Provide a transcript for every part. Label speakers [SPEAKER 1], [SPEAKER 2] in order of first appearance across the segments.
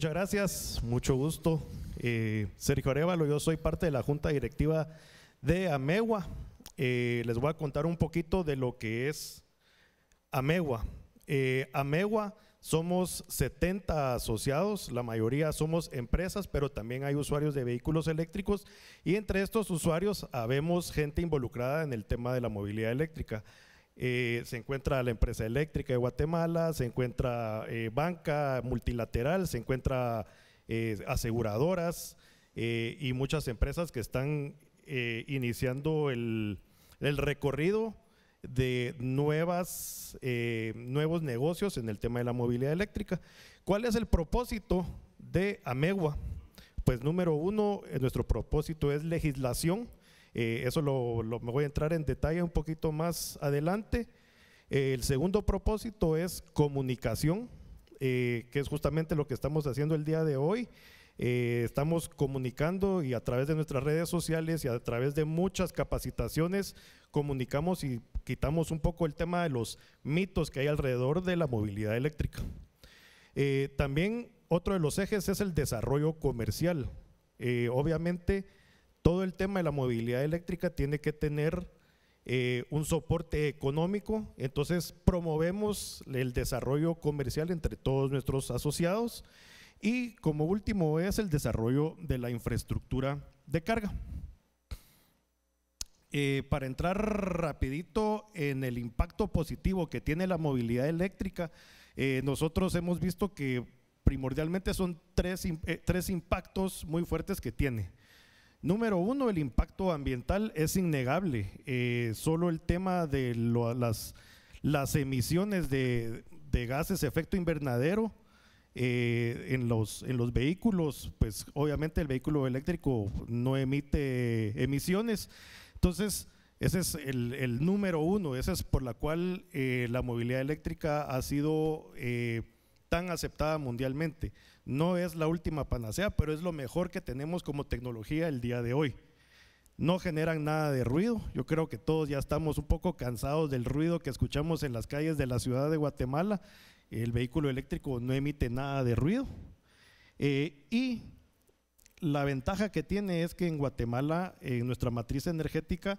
[SPEAKER 1] muchas gracias, mucho gusto. Eh, Sergio Arevalo, yo soy parte de la Junta Directiva de Amegua. Eh, les voy a contar un poquito de lo que es Amegua. Eh, Amegua somos 70 asociados, la mayoría somos empresas, pero también hay usuarios de vehículos eléctricos y entre estos usuarios habemos gente involucrada en el tema de la movilidad eléctrica. Eh, se encuentra la empresa eléctrica de Guatemala, se encuentra eh, banca multilateral, se encuentra eh, aseguradoras y muchas empresas que están iniciando el, recorrido de nuevas, nuevos negocios en el tema de la movilidad eléctrica. ¿Cuál es el propósito de Amegua? Pues número uno, nuestro propósito es legislación eh, eso lo, me voy a entrar en detalle un poquito más adelante. Eh, el segundo propósito es comunicación, eh, que es justamente lo que estamos haciendo el día de hoy. estamos comunicando y a través de nuestras redes sociales y a través de muchas capacitaciones comunicamos y quitamos un poco el tema de los mitos que hay alrededor de la movilidad eléctrica. también otro de los ejes es el desarrollo comercial. obviamente, todo el tema de la movilidad eléctrica tiene que tener eh, un soporte económico, entonces promovemos el desarrollo comercial entre todos nuestros asociados y como último es el desarrollo de la infraestructura de carga. Eh, para entrar rapidito en el impacto positivo que tiene la movilidad eléctrica, eh, nosotros hemos visto que primordialmente son tres impactos muy fuertes que tiene. Número uno, el impacto ambiental es innegable. Eh, solo el tema de las, emisiones de, de, gases efecto invernadero eh, en, los, en los vehículos, pues obviamente el vehículo eléctrico no emite emisiones. Entonces, ese es el, número uno, Esa es por la cual eh, la movilidad eléctrica ha sido tan aceptada mundialmente. No es la última panacea, pero es lo mejor que tenemos como tecnología el día de hoy. No generan nada de ruido. Yo creo que todos ya estamos un poco cansados del ruido que escuchamos en las calles de la ciudad de Guatemala. El vehículo eléctrico no emite nada de ruido. Eh, y la ventaja que tiene es que en Guatemala eh, nuestra matriz energética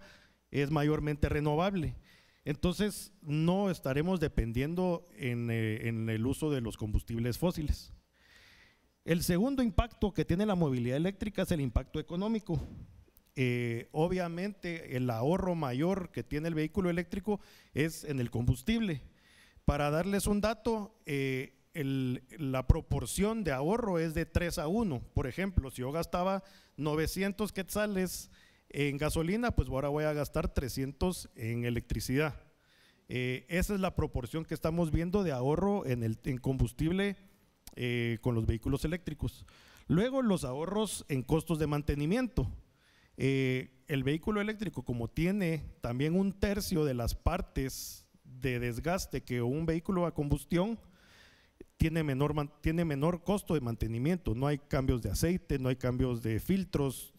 [SPEAKER 1] es mayormente renovable. Entonces, no estaremos dependiendo eh, en, el uso de los combustibles fósiles. El segundo impacto que tiene la movilidad eléctrica es el impacto económico. Eh, obviamente, el ahorro mayor que tiene el vehículo eléctrico es en el combustible. Para darles un dato, eh, la proporción de ahorro es de 3 a 1. Por ejemplo, si yo gastaba 900 quetzales en gasolina, pues ahora voy a gastar 300 en electricidad. Eh, esa es la proporción que estamos viendo de ahorro en, el, combustible eh, con los vehículos eléctricos. Luego los ahorros en costos de mantenimiento. Eh, el vehículo eléctrico, como tiene también un tercio de las partes de desgaste que un vehículo a combustión, tiene menor, tiene menor costo de mantenimiento. No hay cambios de aceite, no hay cambios de filtros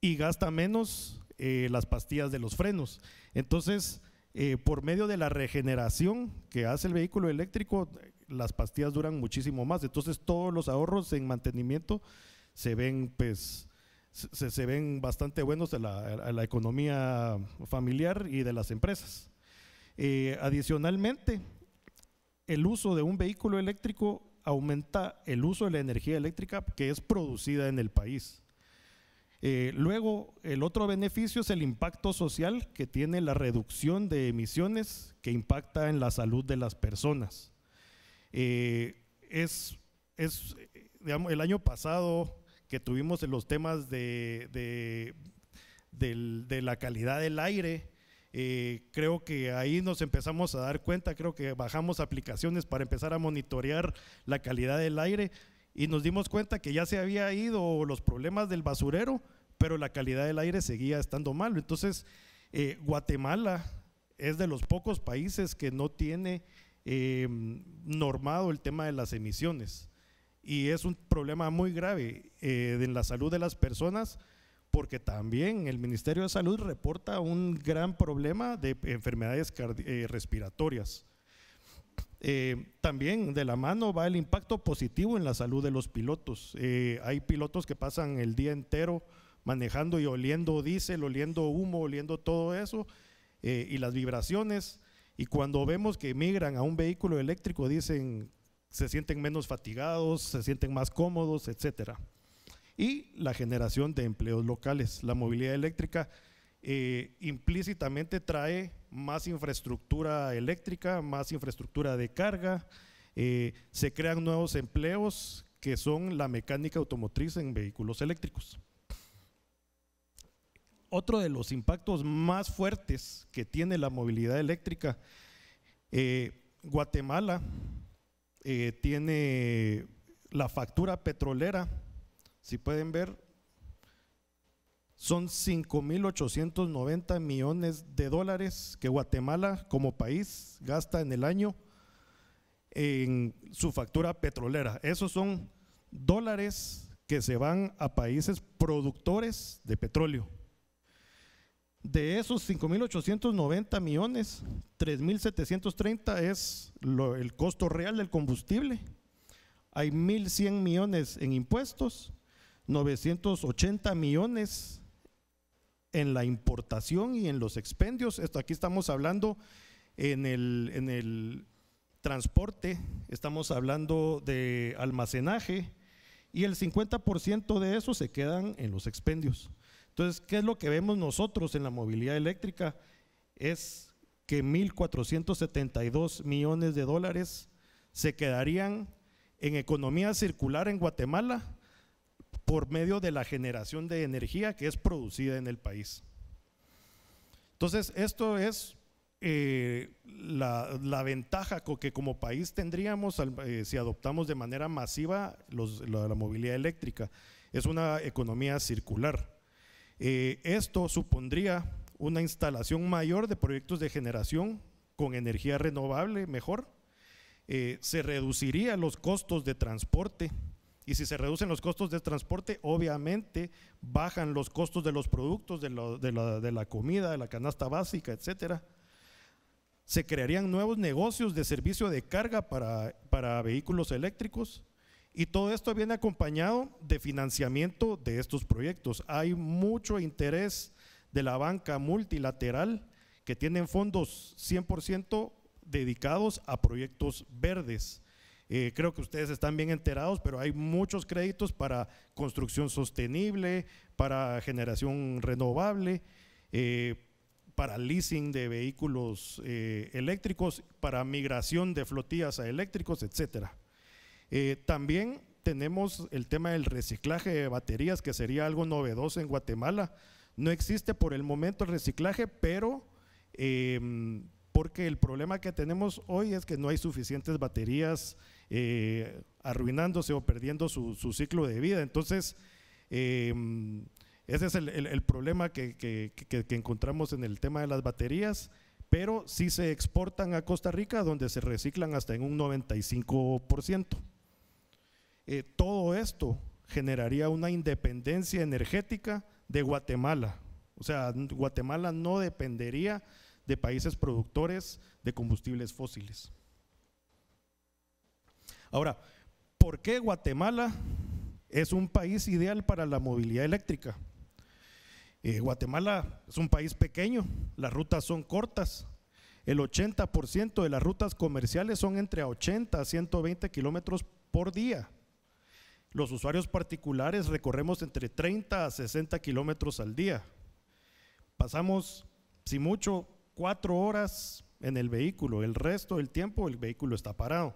[SPEAKER 1] y gasta menos eh, las pastillas de los frenos. Entonces, eh, por medio de la regeneración que hace el vehículo eléctrico, las pastillas duran muchísimo más. Entonces, todos los ahorros en mantenimiento se ven, pues, se, ven bastante buenos a la, economía familiar y de las empresas. Eh, adicionalmente, el uso de un vehículo eléctrico aumenta el uso de la energía eléctrica que es producida en el país. Eh, luego, el otro beneficio es el impacto social que tiene la reducción de emisiones que impacta en la salud de las personas. Eh, es, el año pasado que tuvimos los temas de, la calidad del aire, eh, creo que ahí nos empezamos a dar cuenta, creo que bajamos aplicaciones para empezar a monitorear la calidad del aire y nos dimos cuenta que ya se había ido los problemas del basurero, pero la calidad del aire seguía estando mal. Entonces, eh, Guatemala es de los pocos países que no tiene em, normado el tema de las emisiones. Y es un problema muy grave eh, en la salud de las personas, porque también el Ministerio de Salud reporta un gran problema de enfermedades eh, respiratorias. Eh, también de la mano va el impacto positivo en la salud de los pilotos. Eh, hay pilotos que pasan el día entero manejando y oliendo diésel, oliendo humo, oliendo todo eso, eh, y las vibraciones. Y cuando vemos que emigran a un vehículo eléctrico, dicen, se sienten menos fatigados, se sienten más cómodos, etcétera. Y la generación de empleos locales. La movilidad eléctrica eh, implícitamente trae más infraestructura eléctrica, más infraestructura de carga, eh, se crean nuevos empleos que son la mecánica automotriz en vehículos eléctricos. Otro de los impactos más fuertes que tiene la movilidad eléctrica, eh, Guatemala tiene la factura petrolera, si pueden ver, son 5.890 millones de dólares que Guatemala como país gasta en el año en su factura petrolera. Esos son dólares que se van a países productores de petróleo. De esos 5.890 millones, 3.730 es el costo real del combustible. Hay 1.100 millones en impuestos, 980 millones en la importación y en los expendios. Esto aquí estamos hablando en el, en el transporte, estamos hablando de almacenaje y el 50% de eso se quedan en los expendios. Entonces, ¿qué es lo que vemos nosotros en la movilidad eléctrica? Es que 1.472 millones de dólares se quedarían en economía circular en Guatemala por medio de la generación de energía que es producida en el país. Entonces, esto es eh, la, ventaja que como país tendríamos eh, si adoptamos de manera masiva la, movilidad eléctrica. Es una economía circular. Eh, esto supondría una instalación mayor de proyectos de generación con energía renovable mejor. se reducirían los costos de transporte y si se reducen los costos de transporte, obviamente bajan los costos de los productos, de, la, comida, de la canasta básica, etcétera. Se crearían nuevos negocios de servicio de carga para, para vehículos eléctricos. Y todo esto viene acompañado de financiamiento de estos proyectos. Hay mucho interés de la banca multilateral que tienen fondos 100% dedicados a proyectos verdes. Eh, creo que ustedes están bien enterados, pero hay muchos créditos para construcción sostenible, para generación renovable, eh, para leasing de vehículos eh, eléctricos, para migración de flotillas a eléctricos, etc. también tenemos el tema del reciclaje de baterías, que sería algo novedoso en Guatemala. No existe por el momento el reciclaje, pero em, porque el problema que tenemos hoy es que no hay suficientes baterías eh, arruinándose o perdiendo su, ciclo de vida. Entonces, em, ese es el, problema que, encontramos en el tema de las baterías, pero si se exportan a Costa Rica, donde se reciclan hasta en un 95%. Eh, todo esto generaría una independencia energética de Guatemala. O sea, Guatemala no dependería de países productores de combustibles fósiles. Ahora, ¿por qué Guatemala es un país ideal para la movilidad eléctrica? Eh, Guatemala es un país pequeño, las rutas son cortas, el 80% de las rutas comerciales son entre 80 a 120 kilómetros por día. Los usuarios particulares recorremos entre 30 a 60 kilómetros al día. Pasamos, si mucho, cuatro horas en el vehículo. El resto del tiempo el vehículo está parado.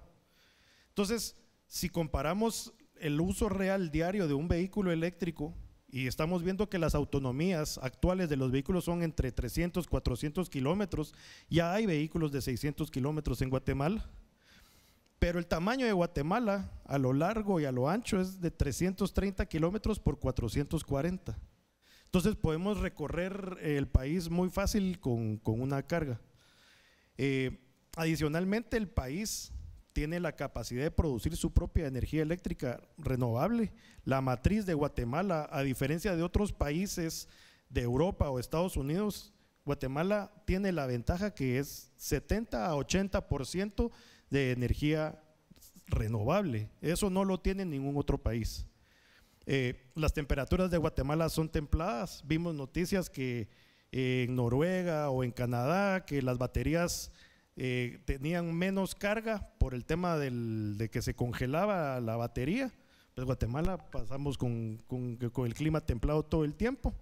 [SPEAKER 1] Entonces, si comparamos el uso real diario de un vehículo eléctrico y estamos viendo que las autonomías actuales de los vehículos son entre 300, 400 kilómetros, ya hay vehículos de 600 kilómetros en Guatemala, pero el tamaño de Guatemala a lo largo y a lo ancho es de 330 kilómetros por 440. Entonces podemos recorrer eh, el país muy fácil con, una carga. Eh, adicionalmente, el país tiene la capacidad de producir su propia energía eléctrica renovable. La matriz de Guatemala, a diferencia de otros países de Europa o Estados Unidos, Guatemala tiene la ventaja que es 70 a 80% de energía renovable. Eso no lo tiene ningún otro país. Eh, las temperaturas de Guatemala son templadas. Vimos noticias que eh, en Noruega o en Canadá, que las baterías eh, tenían menos carga por el tema del, de que se congelaba la batería. Pues Guatemala pasamos con, con, con el clima templado todo el tiempo.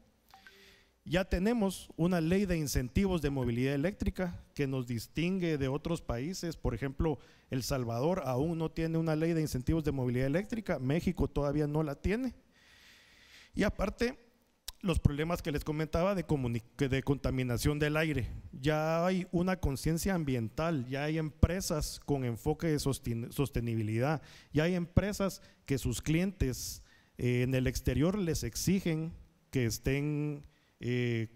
[SPEAKER 1] Ya tenemos una ley de incentivos de movilidad eléctrica que nos distingue de otros países. Por ejemplo, El Salvador aún no tiene una ley de incentivos de movilidad eléctrica, México todavía no la tiene. Y aparte, los problemas que les comentaba de, de contaminación del aire. Ya hay una conciencia ambiental, ya hay empresas con enfoque de sostenibilidad, ya hay empresas que sus clientes eh, en el exterior les exigen que estén eh,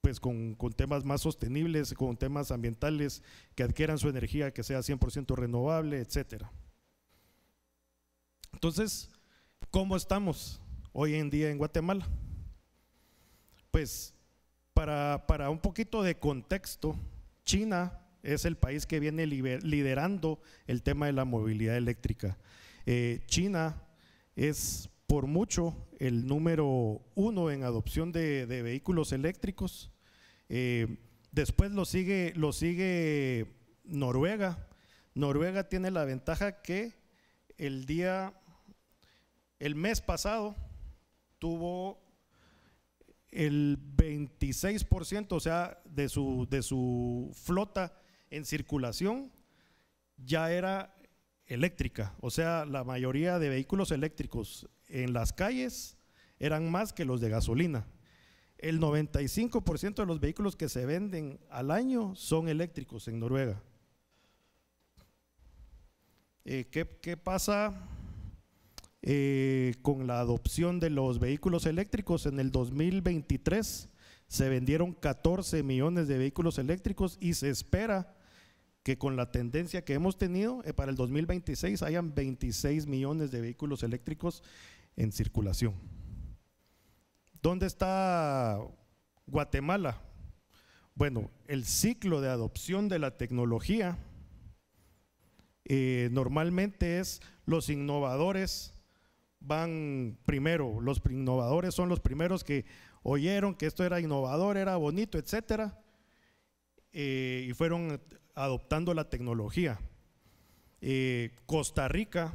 [SPEAKER 1] pues con, con, temas más sostenibles, con temas ambientales, que adquieran su energía que sea 100% renovable, etc. Entonces, ¿cómo estamos hoy en día en Guatemala? Pues para, un poquito de contexto, China es el país que viene liderando el tema de la movilidad eléctrica. Eh, China es por mucho el número uno en adopción de, vehículos eléctricos. Eh, después lo sigue, lo sigue Noruega. Noruega tiene la ventaja que el día, el mes pasado, tuvo el 26%, o sea, de su, de su flota en circulación ya era eléctrica. O sea, la mayoría de vehículos eléctricos en las calles eran más que los de gasolina. El 95% de los vehículos que se venden al año son eléctricos en Noruega. Eh, ¿qué, ¿Qué pasa? Eh, con la adopción de los vehículos eléctricos en el 2023 se vendieron 14 millones de vehículos eléctricos y se espera que con la tendencia que hemos tenido eh, para el 2026 hayan 26 millones de vehículos eléctricos en circulación. ¿Dónde está Guatemala? Bueno, el ciclo de adopción de la tecnología eh, normalmente es los innovadores van primero, los innovadores son los primeros que oyeron que esto era innovador, era bonito, etcétera, eh, y fueron adoptando la tecnología. Eh, Costa Rica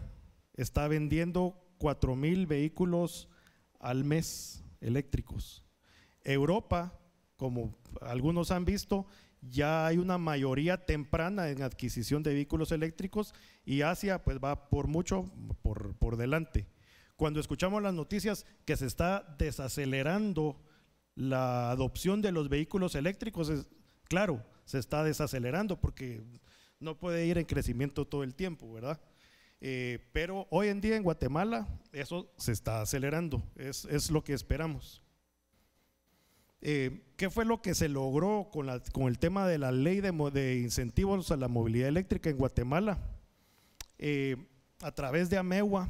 [SPEAKER 1] está vendiendo 4 mil vehículos al mes eléctricos. Europa, como algunos han visto, ya hay una mayoría temprana en adquisición de vehículos eléctricos y Asia pues va por mucho por delante. Cuando escuchamos las noticias que se está desacelerando la adopción de los vehículos eléctricos, es, claro, se está desacelerando porque no puede ir en crecimiento todo el tiempo, ¿verdad? Eh, pero hoy en día en Guatemala eso se está acelerando, es, lo que esperamos. Eh, ¿Qué fue lo que se logró con, el tema de la ley de, incentivos a la movilidad eléctrica en Guatemala? Eh, a través de AMEWA,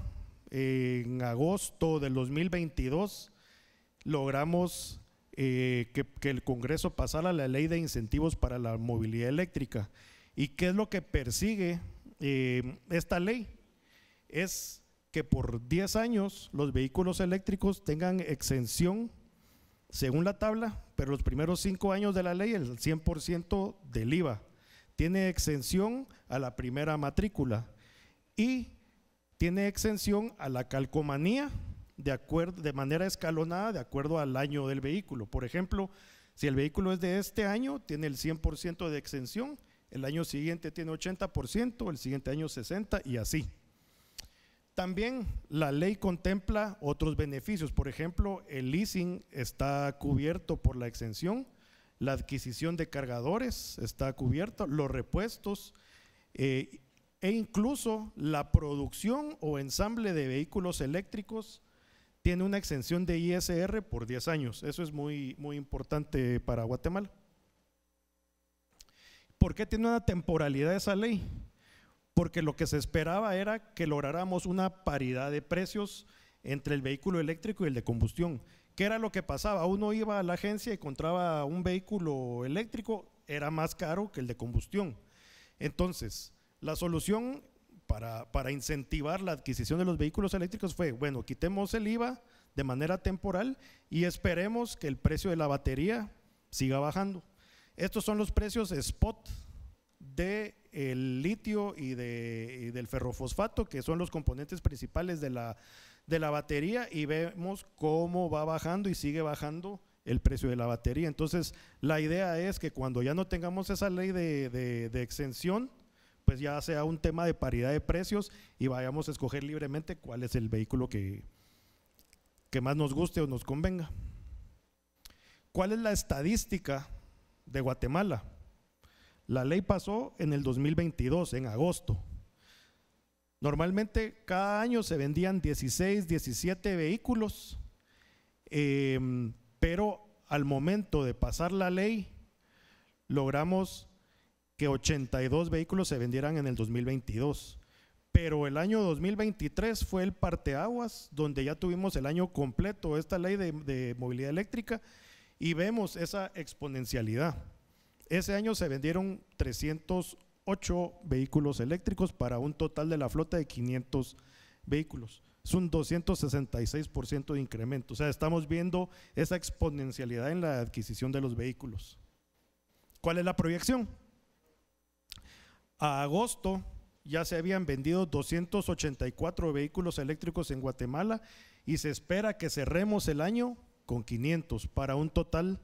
[SPEAKER 1] en agosto del 2022 logramos eh, que, el Congreso pasara la ley de incentivos para la movilidad eléctrica. ¿Y qué es lo que persigue eh, esta ley? Es que por 10 años los vehículos eléctricos tengan exención según la tabla, pero los primeros 5 años de la ley el 100% del IVA. Tiene exención a la primera matrícula y tiene exención a la calcomanía de, acuerdo, de manera escalonada de acuerdo al año del vehículo. Por ejemplo, si el vehículo es de este año, tiene el 100% de exención, el año siguiente tiene 80%, el siguiente año 60% y así. También la ley contempla otros beneficios, por ejemplo, el leasing está cubierto por la exención, la adquisición de cargadores está cubierta, los repuestos, eh, e incluso la producción o ensamble de vehículos eléctricos tiene una exención de ISR por 10 años. Eso es muy, muy importante para Guatemala. ¿Por qué tiene una temporalidad esa ley? Porque lo que se esperaba era que lográramos una paridad de precios entre el vehículo eléctrico y el de combustión. ¿Qué era lo que pasaba? Uno iba a la agencia y encontraba un vehículo eléctrico, era más caro que el de combustión. Entonces, la solución para, incentivar la adquisición de los vehículos eléctricos fue, bueno, quitemos el IVA de manera temporal y esperemos que el precio de la batería siga bajando. Estos son los precios spot de el litio y, de, del ferrofosfato, que son los componentes principales de la, de la batería, y vemos cómo va bajando y sigue bajando el precio de la batería. Entonces, la idea es que cuando ya no tengamos esa ley de, de exención, pues ya sea un tema de paridad de precios y vayamos a escoger libremente cuál es el vehículo que, que más nos guste o nos convenga. ¿Cuál es la estadística de Guatemala? La ley pasó en el 2022, en agosto. Normalmente cada año se vendían 16, 17 vehículos, em, pero al momento de pasar la ley logramos que 82 vehículos se vendieran en el 2022. Pero el año 2023 fue el parteaguas, donde ya tuvimos el año completo esta ley de, de movilidad eléctrica y vemos esa exponencialidad. Ese año se vendieron 308 vehículos eléctricos para un total de la flota de 500 vehículos. Es un 266% de incremento. O sea, estamos viendo esa exponencialidad en la adquisición de los vehículos. ¿Cuál es la proyección? A agosto ya se habían vendido 284 vehículos eléctricos en Guatemala y se espera que cerremos el año con 500 para un total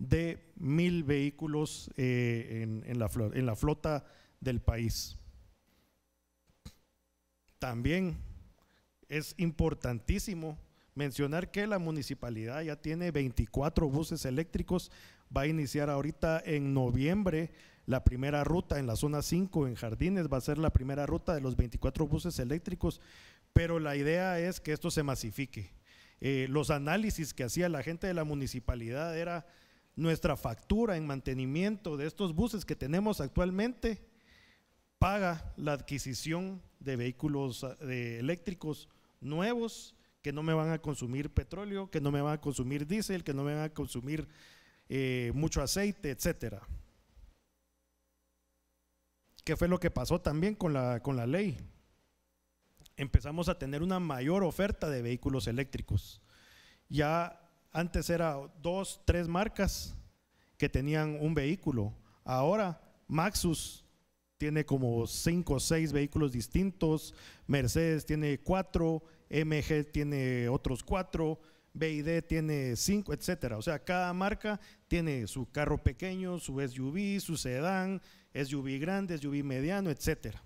[SPEAKER 1] de mil vehículos eh, en, en la flota del país. También es importantísimo mencionar que la municipalidad ya tiene 24 buses eléctricos, va a iniciar ahorita en noviembre la primera ruta en la zona 5, en Jardines, va a ser la primera ruta de los 24 buses eléctricos, pero la idea es que esto se masifique. Eh, los análisis que hacía la gente de la municipalidad era nuestra factura en mantenimiento de estos buses que tenemos actualmente paga la adquisición de vehículos ah, eléctricos nuevos que no me van a consumir petróleo, que no me van a consumir diésel, que no me van a consumir eh, mucho aceite, etcétera. ¿Qué fue lo que pasó también con la, con la ley. Empezamos a tener una mayor oferta de vehículos eléctricos. Ya antes era dos, tres marcas que tenían un vehículo. Ahora Maxus tiene como cinco o seis vehículos distintos, Mercedes tiene cuatro, MG tiene otros cuatro. BID tiene cinco, etcétera. O sea, cada marca tiene su carro pequeño, su SUV, su sedán, SUV grande, SUV mediano, etcétera.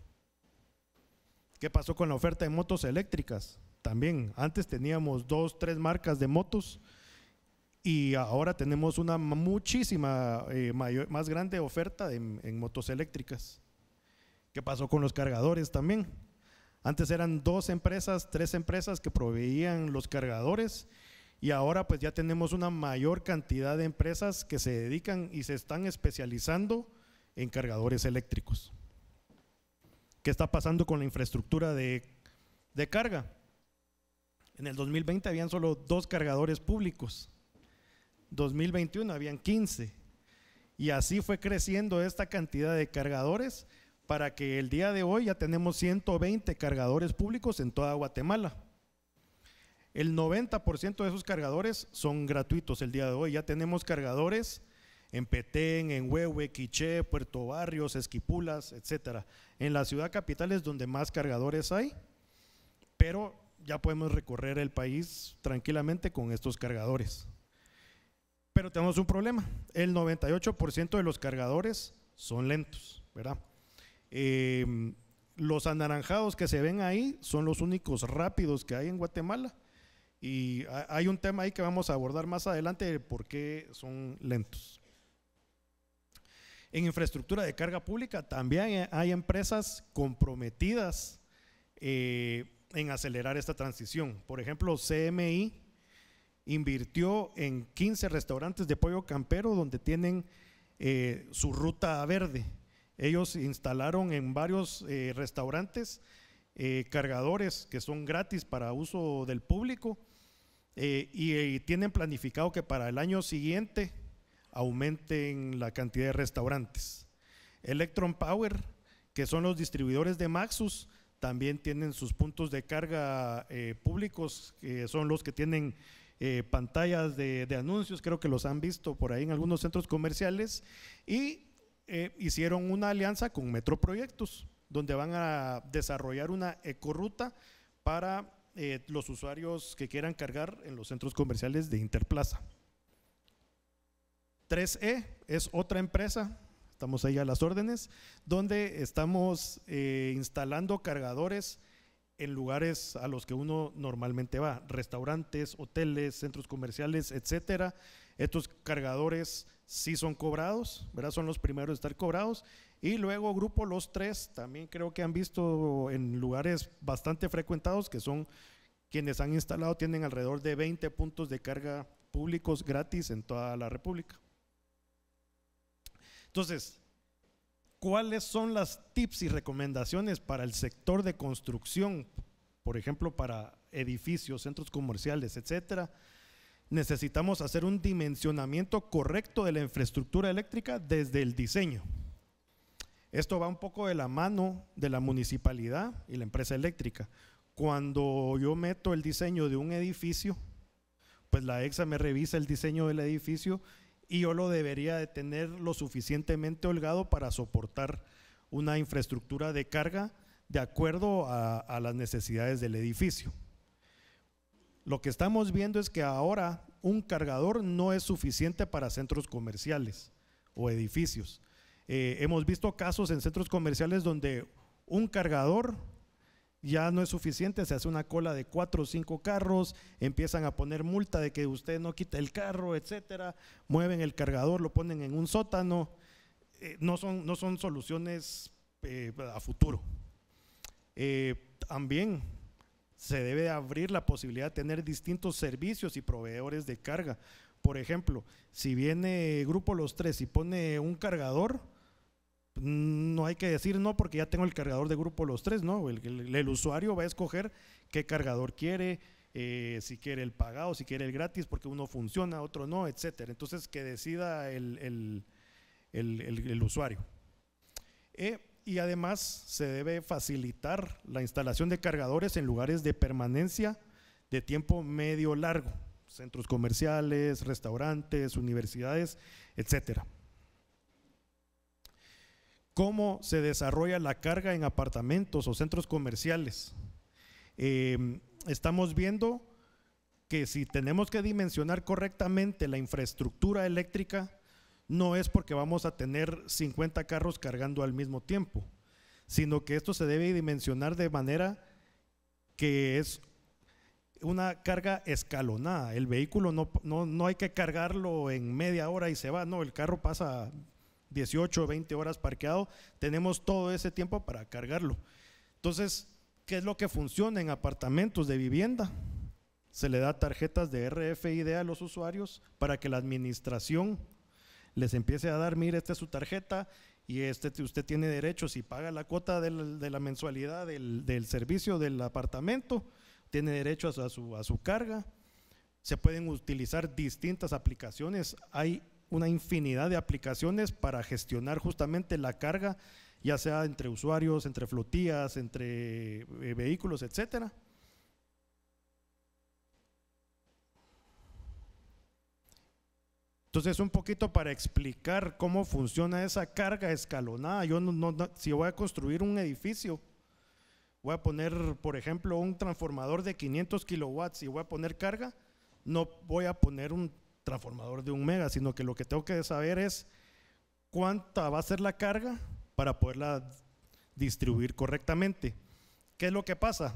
[SPEAKER 1] ¿Qué pasó con la oferta de motos eléctricas? También, antes teníamos dos, tres marcas de motos y ahora tenemos una muchísima eh, más grande oferta en motos eléctricas. ¿Qué pasó con los cargadores también? Antes eran dos empresas, tres empresas que proveían los cargadores y ahora pues ya tenemos una mayor cantidad de empresas que se dedican y se están especializando en cargadores eléctricos. ¿Qué está pasando con la infraestructura de, carga? En el 2020 habían solo dos cargadores públicos, 2021 habían 15 y así fue creciendo esta cantidad de cargadores para que el día de hoy ya tenemos 120 cargadores públicos en toda Guatemala. El 90% de esos cargadores son gratuitos el día de hoy. Ya tenemos cargadores en Petén, en Huehue, Quiché, Puerto Barrios, Esquipulas, etc. En la ciudad capital es donde más cargadores hay, pero ya podemos recorrer el país tranquilamente con estos cargadores. Pero tenemos un problema, el 98% de los cargadores son lentos, ¿verdad? Em, los anaranjados que se ven ahí son los únicos rápidos que hay en Guatemala y hay un tema ahí que vamos a abordar más adelante de por qué son lentos. En infraestructura de carga pública también hay empresas comprometidas eh, en acelerar esta transición. Por ejemplo, CMI invirtió en 15 restaurantes de pollo campero donde tienen eh, su ruta verde. Ellos instalaron en varios eh, restaurantes cargadores que son gratis para uso del público eh, eh, y, tienen planificado que para el año siguiente aumenten la cantidad de restaurantes. Electron Power, que son los distribuidores de Maxus, también tienen sus puntos de carga eh, públicos, que son los que tienen pantallas de, anuncios, creo que los han visto por ahí en algunos centros comerciales, y hicieron una alianza con Metro Proyectos, donde van a desarrollar una ecorruta para eh, los usuarios que quieran cargar en los centros comerciales de Interplaza. 3E es otra empresa, estamos ahí a las órdenes, donde estamos eh, instalando cargadores en lugares a los que uno normalmente va, restaurantes, hoteles, centros comerciales, etcétera. Estos cargadores sí son cobrados, ¿verdad? Son los primeros a estar cobrados y luego grupo Los Tres, también creo que han visto en lugares bastante frecuentados, que son quienes han instalado, tienen alrededor de 20 puntos de carga públicos gratis en toda la República. Entonces, ¿cuáles son las tips y recomendaciones para el sector de construcción? Por ejemplo, para edificios, centros comerciales, etcétera. Necesitamos hacer un dimensionamiento correcto de la infraestructura eléctrica desde el diseño. Esto va un poco de la mano de la municipalidad y la empresa eléctrica. Cuando yo meto el diseño de un edificio, pues la EXA me revisa el diseño del edificio y yo lo debería de tener lo suficientemente holgado para soportar una infraestructura de carga de acuerdo a, a las necesidades del edificio. Lo que estamos viendo es que ahora un cargador no es suficiente para centros comerciales o edificios. Eh, hemos visto casos en centros comerciales donde un cargador ya no es suficiente, se hace una cola de cuatro o cinco carros, empiezan a poner multa de que usted no quita el carro, etcétera, mueven el cargador, lo ponen en un sótano. Eh, no, son, soluciones eh, a futuro. también se debe abrir la posibilidad de tener distintos servicios y proveedores de carga. Por ejemplo, si viene Grupo Los Tres y pone un cargador, no hay que decir no porque ya tengo el cargador de grupo los tres, ¿no? El, usuario va a escoger qué cargador quiere, eh, si quiere el pagado, si quiere el gratis, porque uno funciona, otro no, etcétera. Entonces, que decida el, usuario. Eh, y además se debe facilitar la instalación de cargadores en lugares de permanencia de tiempo medio largo, centros comerciales, restaurantes, universidades, etcétera cómo se desarrolla la carga en apartamentos o centros comerciales. Eh, estamos viendo que si tenemos que dimensionar correctamente la infraestructura eléctrica, no es porque vamos a tener 50 carros cargando al mismo tiempo, sino que esto se debe dimensionar de manera que es una carga escalonada. El vehículo no, no, no hay que cargarlo en media hora y se va, no, el carro pasa 18 o 20 horas parqueado, tenemos todo ese tiempo para cargarlo. Entonces, ¿qué es lo que funciona en apartamentos de vivienda? Se le da tarjetas de RFID a los usuarios para que la administración les empiece a dar, mire, esta es su tarjeta y este, usted tiene derecho, si paga la cuota de la mensualidad del, servicio del apartamento, tiene derecho a a su, a su carga. Se pueden utilizar distintas aplicaciones. Hay una infinidad de aplicaciones para gestionar justamente la carga, ya sea entre usuarios, entre flotillas, entre eh, vehículos, etcétera. Entonces, un poquito para explicar cómo funciona esa carga escalonada. Yo si voy a construir un edificio, voy a poner, por ejemplo, un transformador de 500 kilowatts y voy a poner carga, no voy a poner un transformador de un mega, sino que lo que tengo que saber es cuánta va a ser la carga para poderla distribuir correctamente. ¿Qué es lo que pasa?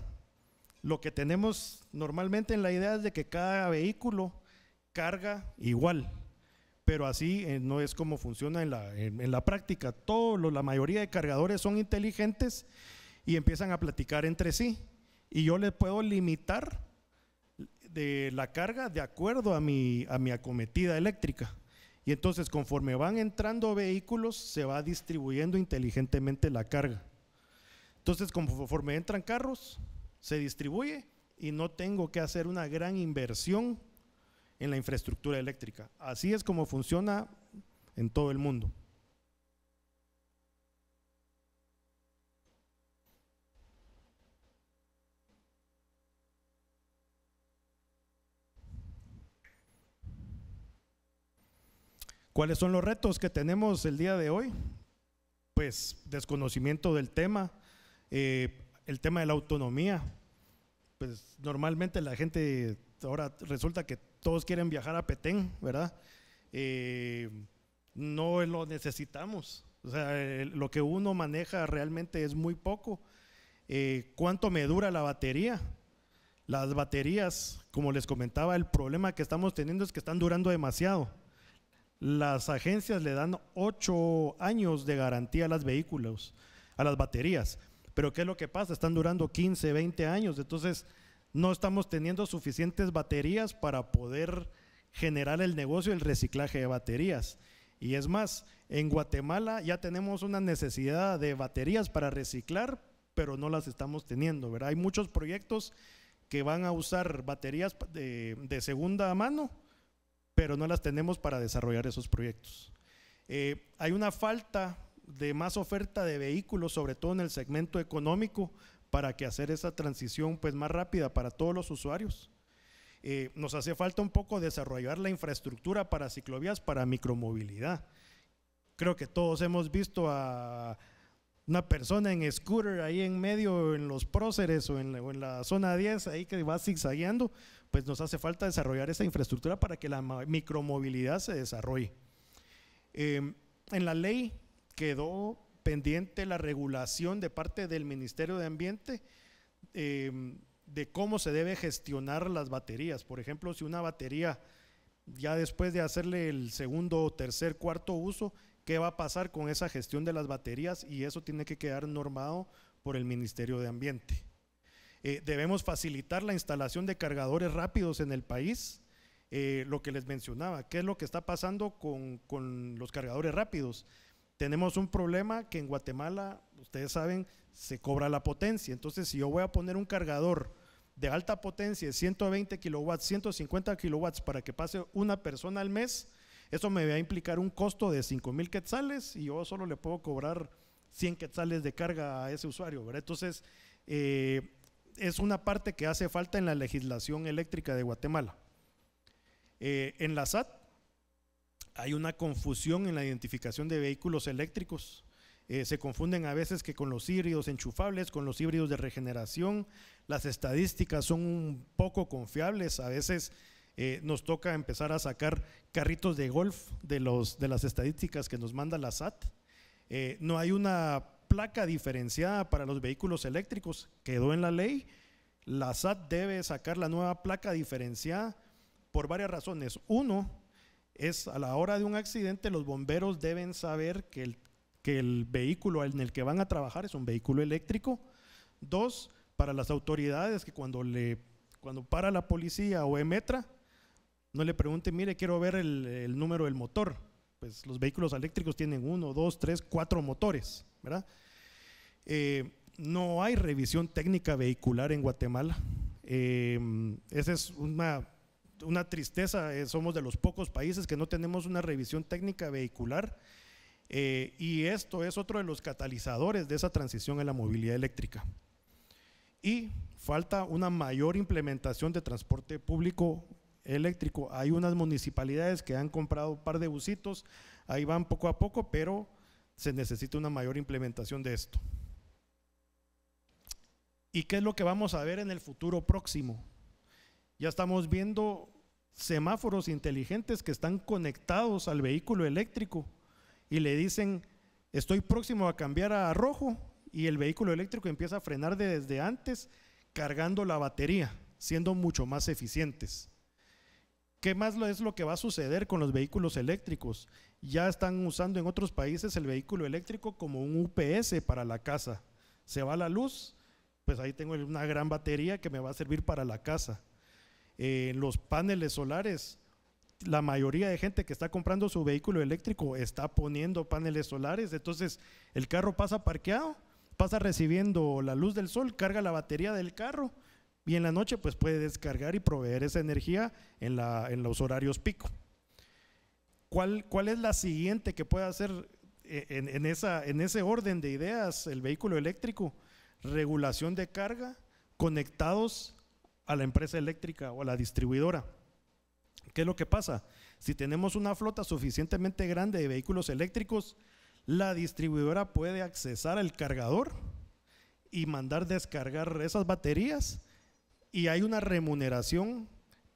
[SPEAKER 1] Lo que tenemos normalmente en la idea es de que cada vehículo carga igual, pero así eh, no es como funciona en la, la práctica. Todos, la mayoría de cargadores son inteligentes y empiezan a platicar entre sí y yo les puedo limitar de la carga de acuerdo a mi, a mi acometida eléctrica. Y entonces conforme van entrando vehículos, se va distribuyendo inteligentemente la carga. Entonces conforme entran carros, se distribuye y no tengo que hacer una gran inversión en la infraestructura eléctrica. Así es como funciona en todo el mundo. ¿Cuáles son los retos que tenemos el día de hoy? Pues desconocimiento del tema, eh, el tema de la autonomía. Pues normalmente la gente, ahora resulta que todos quieren viajar a Petén, ¿verdad? Eh, no lo necesitamos. O sea, lo que uno maneja realmente es muy poco. Eh, ¿Cuánto me dura la batería? Las baterías, como les comentaba, el problema que estamos teniendo es que están durando demasiado. Las agencias le dan ocho años de garantía a los vehículos, a las baterías. Pero ¿qué es lo que pasa? Están durando 15, 20 años. Entonces, no estamos teniendo suficientes baterías para poder generar el negocio el reciclaje de baterías. Y es más, en Guatemala ya tenemos una necesidad de baterías para reciclar, pero no las estamos teniendo, ¿verdad? Hay muchos proyectos que van a usar baterías de segunda mano pero no las tenemos para desarrollar esos proyectos. Eh, hay una falta de más oferta de vehículos, sobre todo en el segmento económico, para que hacer esa transición pues, más rápida para todos los usuarios. Eh, nos hace falta un poco desarrollar la infraestructura para ciclovías, para micromovilidad. Creo que todos hemos visto a, una persona en scooter ahí en medio, en los próceres o en, la, zona 10, ahí que va zigzagueando, pues nos hace falta desarrollar esa infraestructura para que la micromovilidad se desarrolle. Em, en la ley quedó pendiente la regulación de parte del Ministerio de Ambiente em, de cómo se debe gestionar las baterías. Por ejemplo, si una batería ya después de hacerle el segundo, tercer, cuarto uso, qué va a pasar con esa gestión de las baterías y eso tiene que quedar normado por el Ministerio de Ambiente. Eh, debemos facilitar la instalación de cargadores rápidos en el país. Eh, lo que les mencionaba, ¿qué es lo que está pasando con, con los cargadores rápidos? Tenemos un problema que en Guatemala, ustedes saben, se cobra la potencia. Entonces, si yo voy a poner un cargador de alta potencia, 120 kilowatts, 150 kilowatts, para que pase una persona al mes, eso me va a implicar un costo de 5 mil quetzales y yo solo le puedo cobrar 100 quetzales de carga a ese usuario, Entonces, eh, es una parte que hace falta en la legislación eléctrica de Guatemala. Eh, en la SAT hay una confusión en la identificación de vehículos eléctricos. Eh, se confunden a veces que con los híbridos enchufables, con los híbridos de regeneración, las estadísticas son un poco confiables. A veces eh, nos toca empezar a sacar carritos de golf de, los, de las estadísticas que nos manda la SAT. Eh, no hay una placa diferenciada para los vehículos eléctricos, quedó en la ley. La SAT debe sacar la nueva placa diferenciada por varias razones. Uno, es a la hora de un accidente los bomberos deben saber que el, que el vehículo en el que van a trabajar es un vehículo eléctrico. Dos, para las autoridades que cuando, le, cuando para la policía o Emetra, no le pregunte, mire, quiero ver el, número del motor. Pues los vehículos eléctricos tienen uno, dos, tres, cuatro motores, ¿verdad? Eh, no hay revisión técnica vehicular en Guatemala. Eh, esa es una, tristeza, eh, somos de los pocos países que no tenemos una revisión técnica vehicular y esto es otro de los catalizadores de esa transición a la movilidad eléctrica. Y falta una mayor implementación de transporte público eléctrico. Hay unas municipalidades que han comprado un par de busitos, ahí van poco a poco, pero se necesita una mayor implementación de esto. ¿Y qué es lo que vamos a ver en el futuro próximo? Ya estamos viendo semáforos inteligentes que están conectados al vehículo eléctrico y le dicen, estoy próximo a cambiar a rojo y el vehículo eléctrico empieza a frenar desde antes cargando la batería, siendo mucho más eficientes. ¿Qué más es lo que va a suceder con los vehículos eléctricos? Ya están usando en otros países el vehículo eléctrico como un UPS para la casa. Se va la luz, pues ahí tengo una gran batería que me va a servir para la casa. en eh, los paneles solares, la mayoría de gente que está comprando su vehículo eléctrico está poniendo paneles solares, entonces el carro pasa parqueado, pasa recibiendo la luz del sol, carga la batería del carro y en la noche pues puede descargar y proveer esa energía en, los horarios pico. ¿Cuál, es la siguiente que puede hacer eh, en, esa, en ese orden de ideas el vehículo eléctrico? Regulación de carga conectados a la empresa eléctrica o a la distribuidora. ¿Qué es lo que pasa? Si tenemos una flota suficientemente grande de vehículos eléctricos, la distribuidora puede accesar al cargador y mandar descargar esas baterías y hay una remuneración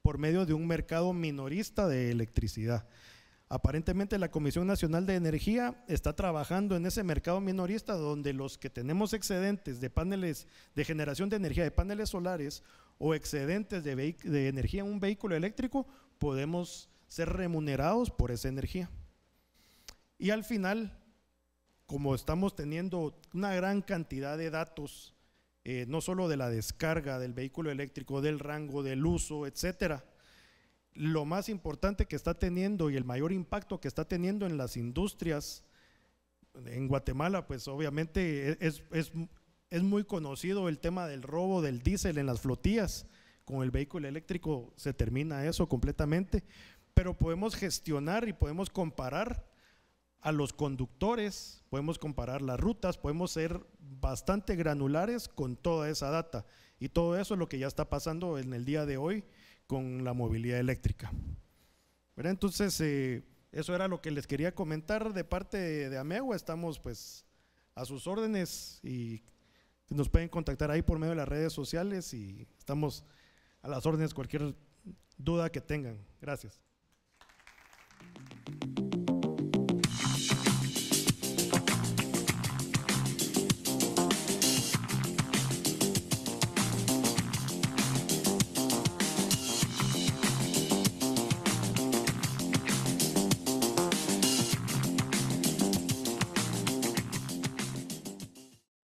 [SPEAKER 1] por medio de un mercado minorista de electricidad. Aparentemente la Comisión Nacional de Energía está trabajando en ese mercado minorista donde los que tenemos excedentes de paneles de generación de energía de paneles solares o excedentes de, de energía en un vehículo eléctrico podemos ser remunerados por esa energía. Y al final, como estamos teniendo una gran cantidad de datos eh, no sólo de la descarga del vehículo eléctrico, del rango, del uso, etcétera. Lo más importante que está teniendo y el mayor impacto que está teniendo en las industrias en Guatemala, pues obviamente e-, es, es, es muy conocido el tema del robo del diésel en las flotillas. Con el vehículo eléctrico se termina eso completamente, pero podemos gestionar y podemos comparar a los conductores, podemos comparar las rutas, podemos ser bastante granulares con toda esa data. Y todo eso es lo que ya está pasando en el día de hoy con la movilidad eléctrica. Entonces, eh, eso era lo que les quería comentar de parte de, de Estamos pues a sus órdenes y nos pueden contactar ahí por medio de las redes sociales y estamos a las órdenes cualquier duda que tengan. Gracias.